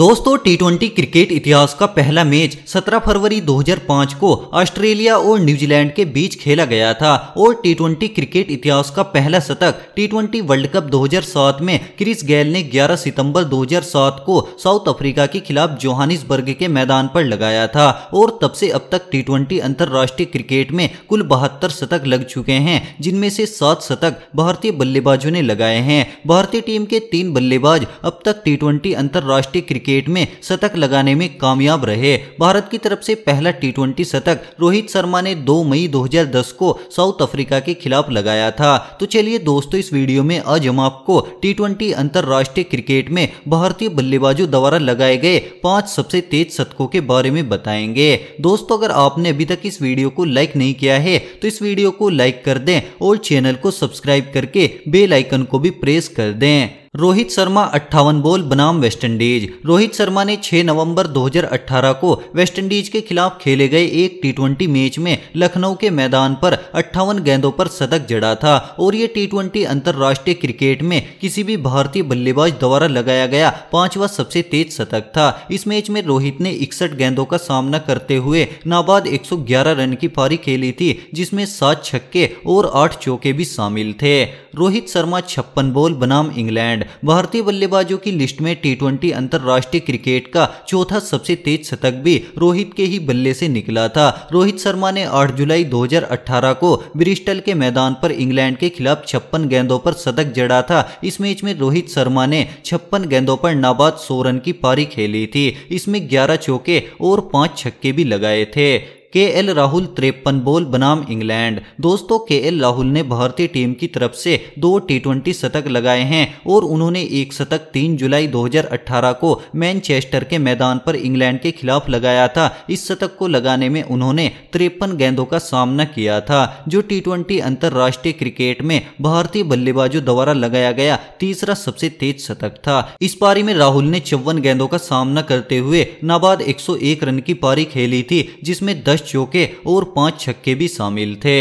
दोस्तों T cricket इतिहास का पहला मैच 17 फरवरी 2005 को ऑस्ट्रेलिया और न्यूजीलैंड के बीच खेला गया था और टी क्रिकेट इतिहास का पहला शतक टी वर्ल्ड कप 2007 में क्रिस गेल ने 11 सितंबर 2007 को साउथ अफ्रीका के खिलाफ जोहानिसबर्ग के मैदान पर लगाया था और तब से अब तक टी ट्वेंटी अंतर्राष्ट्रीय क्रिकेट में कुल बहत्तर शतक लग चुके हैं जिनमें से सात शतक भारतीय बल्लेबाजों ने लगाए हैं भारतीय टीम के तीन बल्लेबाज अब तक टी अंतर्राष्ट्रीय विकेट में शतक लगाने में कामयाब रहे भारत की तरफ से पहला टी शतक रोहित शर्मा ने 2 मई 2010 को साउथ अफ्रीका के खिलाफ लगाया था तो चलिए दोस्तों इस वीडियो में आज हम आपको टी ट्वेंटी अंतर्राष्ट्रीय क्रिकेट में भारतीय बल्लेबाजों द्वारा लगाए गए पांच सबसे तेज शतकों के बारे में बताएंगे दोस्तों अगर आपने अभी तक इस वीडियो को लाइक नहीं किया है तो इस वीडियो को लाइक कर दें और चैनल को सब्सक्राइब करके बेल आइकन को भी प्रेस कर दें रोहित शर्मा अट्ठावन बोल बनाम वेस्टइंडीज रोहित शर्मा ने 6 नवंबर 2018 को वेस्टइंडीज के खिलाफ खेले गए एक टी मैच में लखनऊ के मैदान पर अट्ठावन गेंदों पर शतक जड़ा था और ये टी ट्वेंटी अंतर्राष्ट्रीय क्रिकेट में किसी भी भारतीय बल्लेबाज द्वारा लगाया गया पांचवा सबसे तेज शतक था इस मैच में रोहित ने इकसठ गेंदों का सामना करते हुए नाबाद एक रन की पारी खेली थी जिसमें सात छक्के और आठ चौके भी शामिल थे रोहित शर्मा छप्पन बोल बनाम इंग्लैंड इंग्लैंड भारतीय बल्लेबाजों की लिस्ट में टी अंतर्राष्ट्रीय क्रिकेट का चौथा सबसे तेज शतक भी रोहित के ही बल्ले से निकला था रोहित शर्मा ने 8 जुलाई 2018 को ब्रिस्टल के मैदान पर इंग्लैंड के खिलाफ छप्पन गेंदों पर शतक जड़ा था इस मैच में रोहित शर्मा ने छप्पन गेंदों पर नाबाद सौ रन की पारी खेली थी इसमें ग्यारह चौके और पांच छक्के भी लगाए थे के एल राहुल तिरपन बोल बनाम इंग्लैंड दोस्तों के एल राहुल ने भारतीय टीम की तरफ से दो टी शतक लगाए हैं और उन्होंने एक शतक तीन जुलाई 2018 को मैनचेस्टर के मैदान पर इंग्लैंड के खिलाफ लगाया था इस शतक को लगाने में उन्होंने तिरपन गेंदों का सामना किया था जो टी ट्वेंटी अंतर्राष्ट्रीय क्रिकेट में भारतीय बल्लेबाजों द्वारा लगाया गया तीसरा सबसे तेज शतक था इस पारी में राहुल ने चौवन गेंदों का सामना करते हुए नाबाद 101 रन की पारी खेली थी जिसमें दस चौके और पांच छक्के भी शामिल थे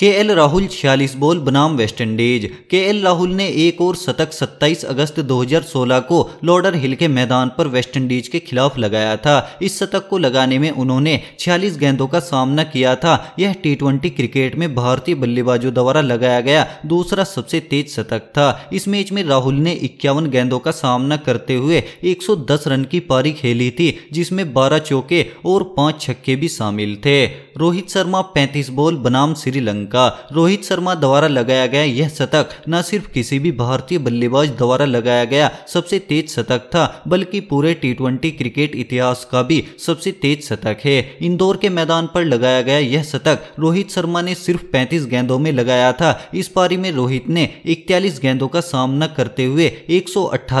के एल राहुल छियालीस बॉल बनाम वेस्टइंडीज के एल राहुल ने एक और शतक 27 अगस्त 2016 को लॉर्डर हिल के मैदान पर वेस्टइंडीज के खिलाफ लगाया था इस शतक को लगाने में उन्होंने 46 गेंदों का सामना किया था यह टी क्रिकेट में भारतीय बल्लेबाजों द्वारा लगाया गया दूसरा सबसे तेज शतक था इस मैच में राहुल ने इक्यावन गेंदों का सामना करते हुए एक रन की पारी खेली थी जिसमें बारह चौके और पाँच छक्के भी शामिल थे रोहित शर्मा 35 बॉल बनाम श्रीलंका रोहित शर्मा द्वारा लगाया गया यह शतक न सिर्फ किसी भी भारतीय बल्लेबाज द्वारा लगाया गया सबसे तेज शतक था बल्कि पूरे टी क्रिकेट इतिहास का भी सबसे तेज शतक है इंदौर के मैदान पर लगाया गया यह शतक रोहित शर्मा ने सिर्फ पैंतीस गेंदों में लगाया था इस पारी में रोहित ने इकतालीस गेंदों का सामना करते हुए एक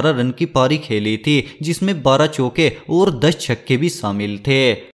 रन की पारी खेली थी जिसमें 12 चौके और 10 छक्के भी शामिल थे